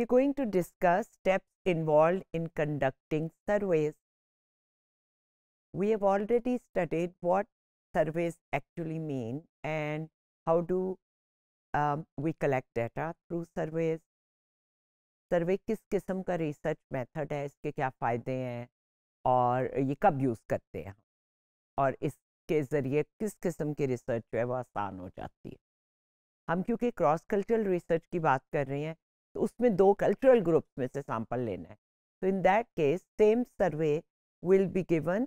we are going to discuss steps involved in conducting surveys. We have already studied what surveys actually mean and how do um, we collect data through surveys. सर्वे किस किस्म का research method है इसके क्या फ़ायदे हैं और ये कब यूज़ करते हैं और इसके ज़रिए किस किस्म की रिसर्च जो है वो आसान हो जाती है हम क्योंकि क्रॉस कल्चरल रिसर्च की बात कर रहे हैं तो उसमें दो कल्चरल ग्रुप्स में से सैंपल लेना है तो in that case same survey will be given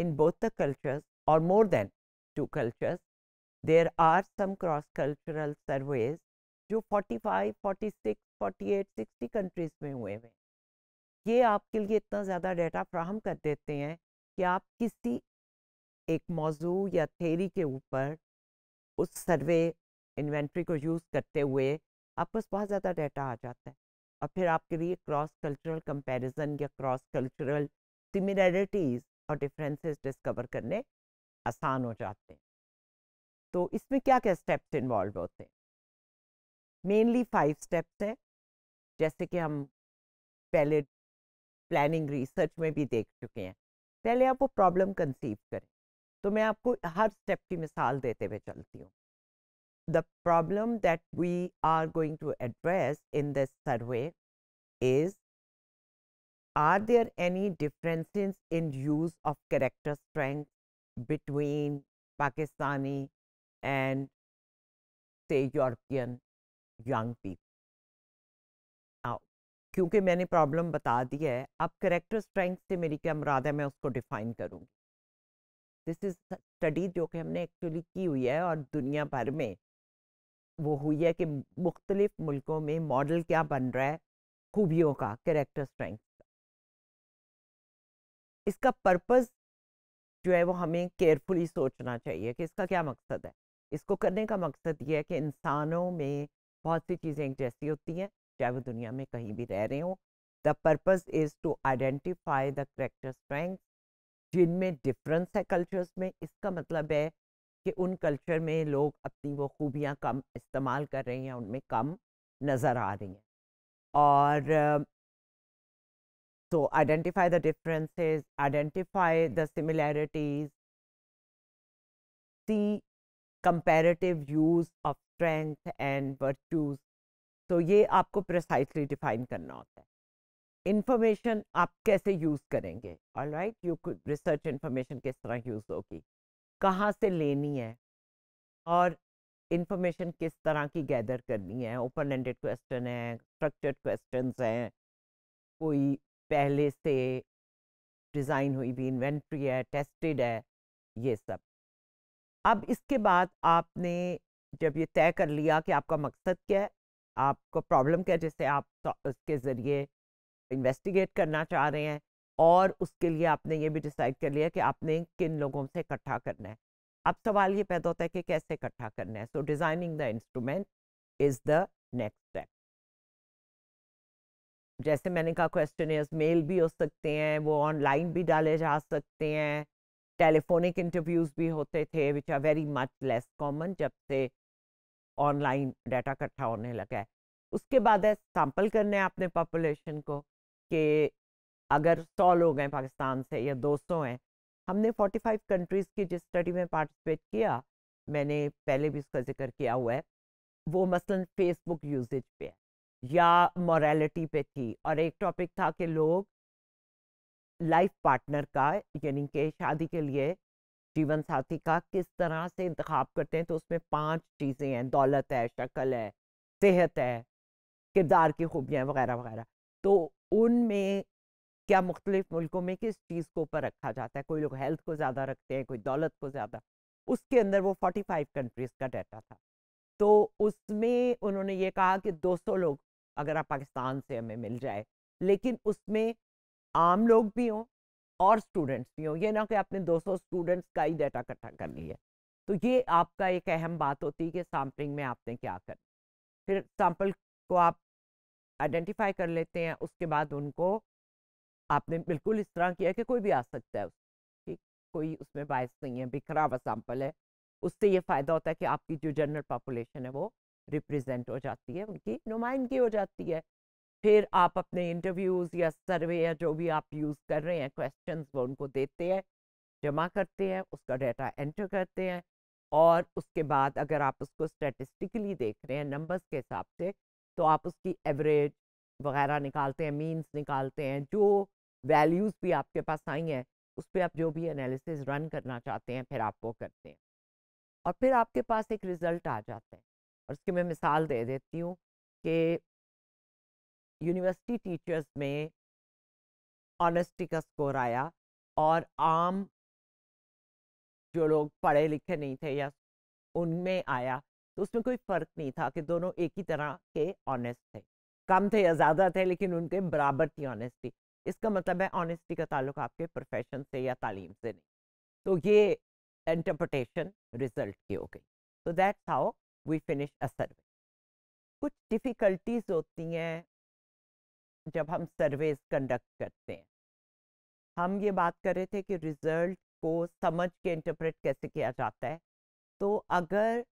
in both the cultures और more than two cultures There are some cross cultural surveys जो 45, 46, 48, 60 कंट्रीज में हुए हैं ये आपके लिए इतना ज़्यादा डाटा फ्राहम कर देते हैं कि आप किसी एक मौजू या थेरी के ऊपर उस सर्वे इन्वेंट्री को यूज़ करते हुए आपके पास बहुत ज़्यादा डाटा आ जाता है और फिर आपके लिए क्रॉस कल्चरल कंपैरिजन या क्रॉस कल्चरल सिमिलरिटीज़ और डिफरेंसेस डिस्कवर करने आसान हो जाते हैं तो इसमें क्या क्या स्टेप्स इन्वॉल्व होते हैं मेनली फाइव स्टेप्स हैं जैसे कि हम पहले प्लानिंग रिसर्च में भी देख चुके हैं पहले आप वो प्रॉब्लम कंसीव करें तो मैं आपको हर स्टेप की मिसाल देते हुए चलती हूँ the problem that we are going to address in this survey is are there any differences in use of character strength between Pakistani and say European young people? Now, क्योंकि मैंने प्रॉब्लम बता दी है अब करेक्टर स्ट्रेंथ से मेरी क्या मुराद है मैं उसको डिफाइन करूँगी दिस इज स्टडी जो कि हमने एक्चुअली की हुई है और दुनिया भर में वो हुई है कि मुख्तलिफ मुल्कों में मॉडल क्या बन रहा है खूबियों का करेक्टर स्ट्रेंथ का इसका पर्पज़ जो है वो हमें केयरफुली सोचना चाहिए कि इसका क्या मकसद है इसको करने का मकसद ये है कि इंसानों में बहुत सी चीज़ें एक जैसी होती हैं चाहे वो दुनिया में कहीं भी रह रहे हों the purpose is to identify the character strength जिनमें डिफरेंस है कल्चर्स में इसका मतलब है कि उन कल्चर में लोग अपनी वो खूबियाँ कम इस्तेमाल कर रहे हैं उनमें कम नज़र आ रही हैं और तो identify the differences identify the similarities see comparative use of strength and virtues तो ये आपको प्रिसाइसली डिफाइन करना होता है इंफॉर्मेशन आप कैसे यूज़ करेंगे all right you research information किस तरह यूज़ होगी कहाँ से लेनी है और इन्फॉर्मेशन किस तरह की गैदर करनी है ओपन एंडेड क्वेश्चन है स्ट्रक्चर्ड क्वेश्चन हैं कोई पहले से डिज़ाइन हुई भी इन्वेंट्री है टेस्टेड है ये सब अब इसके बाद आपने जब ये तय कर लिया कि आपका मकसद क्या है आपको प्रॉब्लम क्या है जिसे आप उसके ज़रिए इन्वेस्टिगेट करना चाह रहे हैं और उसके लिए आपने ये भी डिसाइड कर लिया कि आपने किन लोगों से इकट्ठा करना है अब सवाल ये पैदा होता है कि कैसे इकट्ठा करना है so designing the instrument is the next step जैसे मैंने कहा क्वेश्चन मेल भी हो सकते हैं वो ऑनलाइन भी डाले जा सकते हैं टेलीफोनिक इंटरव्यूज़ भी होते थे which are very much less common जब से ऑनलाइन डाटा इकट्ठा होने लगा है उसके बाद है सैम्पल करना है आपने पॉपुलेशन को कि अगर सौ लोग हैं पाकिस्तान से या 200 हैं हमने 45 कंट्रीज़ की जिस स्टडी में पार्टिसिपेट किया मैंने पहले भी उसका जिक्र किया हुआ है वो मसलन फेसबुक यूजेज पे है या मॉरेलिटी पे थी और एक टॉपिक था कि लोग लाइफ पार्टनर का यानी कि शादी के लिए जीवन साथी का किस तरह से इंतखब करते हैं तो उसमें पांच चीज़ें हैं दौलत है शक्ल है सेहत है किरदार की खूबियाँ वगैरह वगैरह तो उनमें क्या मुख्तलिफ मुल्कों में किस चीज़ को ऊपर रखा जाता है कोई लोग हेल्थ को ज़्यादा रखते हैं कोई दौलत को ज़्यादा उसके अंदर वो 45 कंट्रीज़ का डाटा था तो उसमें उन्होंने ये कहा कि 200 लोग अगर आप पाकिस्तान से हमें मिल जाए लेकिन उसमें आम लोग भी हों और स्टूडेंट्स भी हों ये ना कि आपने 200 स्टूडेंट्स का ही डाटा इकट्ठा कर लिया तो ये आपका एक अहम बात होती है कि सैम्पलिंग में आपने क्या कर फिर सैम्पल को आप आइडेंटिफाई कर लेते हैं उसके बाद उनको आपने बिल्कुल इस तरह किया कि कोई भी आ सकता है ठीक कोई उसमें बायस नहीं है बिखराव हुआ है उससे ये फ़ायदा होता है कि आपकी जो जनरल पॉपुलेशन है वो रिप्रेजेंट हो जाती है उनकी नुमाइंदगी हो जाती है फिर आप अपने इंटरव्यूज़ या सर्वे या जो भी आप यूज़ कर रहे हैं क्वेश्चन वो उनको देते हैं जमा करते हैं उसका डाटा एंटर करते हैं और उसके बाद अगर आप उसको स्टेटिस्टिकली देख रहे हैं नंबर्स के हिसाब से तो आप उसकी एवरेज वगैरह निकालते हैं मीन्स निकालते हैं जो वैल्यूज़ भी आपके पास आई हैं उस पर आप जो भी एनालिसिस रन करना चाहते हैं फिर आप वो करते हैं और फिर आपके पास एक रिज़ल्ट आ जाता है और उसकी मैं मिसाल दे देती हूँ कि यूनिवर्सिटी टीचर्स में ऑनेस्टी का स्कोर आया और आम जो लोग पढ़े लिखे नहीं थे या उनमें आया तो उसमें कोई फ़र्क नहीं था कि दोनों एक ही तरह के ऑनेस्ट थे कम थे या ज़्यादा थे लेकिन उनके बराबर थी ऑनेस्टी इसका मतलब है ऑनेस्टी का ताल्लुक आपके प्रोफेशन से या तालीम से नहीं तो ये इंटरप्रटेशन रिजल्ट की हो गई तो that's how we finish a survey कुछ डिफ़िकल्टीज होती हैं जब हम सर्वेज कंडक्ट करते हैं हम ये बात कर रहे थे कि रिजल्ट को समझ के इंटरप्रेट कैसे किया जाता है तो अगर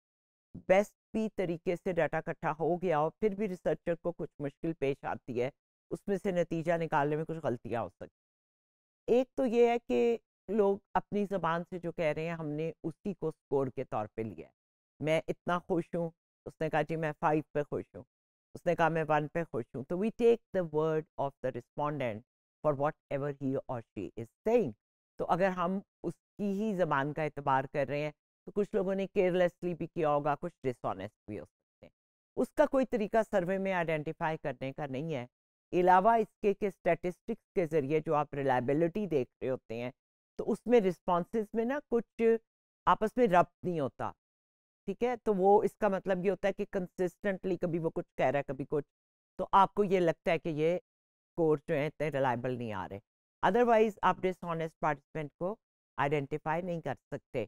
बेस्ट भी तरीके से डाटा इकट्ठा हो गया और फिर भी रिसर्चर को कुछ मुश्किल पेश आती है उसमें से नतीजा निकालने में कुछ गलतियाँ हो सकती एक तो ये है कि लोग अपनी ज़बान से जो कह रहे हैं हमने उसी को स्कोर के तौर पे लिया है मैं इतना खुश हूँ उसने कहा जी मैं फाइव पे खुश हूँ उसने कहा मैं वन पे खुश हूँ तो we take the word of the respondent for whatever he or she is saying तो अगर हम उसकी ही ज़बान का एतबार कर रहे हैं तो कुछ लोगों ने केयरलेसली भी किया होगा कुछ डिसऑनेस्ट भी हो सकते हैं उसका कोई तरीका सर्वे में आइडेंटिफाई करने का नहीं है अलावा इसके के स्टैटिस्टिक्स के ज़रिए जो आप रिलायबिलिटी देख रहे होते हैं तो उसमें रिस्पॉन्स में ना कुछ आपस में रब नहीं होता ठीक है तो वो इसका मतलब ये होता है कि कंसिस्टेंटली कभी वो कुछ कह रहा है कभी कुछ तो आपको ये लगता है कि ये कोर्स जो है इतने रिलायबल नहीं आ रहे अदरवाइज आप डिसऑनेस्ट पार्टिसिपेंट को आइडेंटिफाई नहीं कर सकते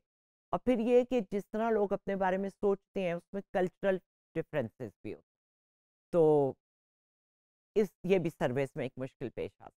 और फिर ये कि जिस तरह लोग अपने बारे में सोचते हैं उसमें कल्चरल डिफरेंसेस भी होते तो इस ये भी सर्विस में एक मुश्किल पेश आ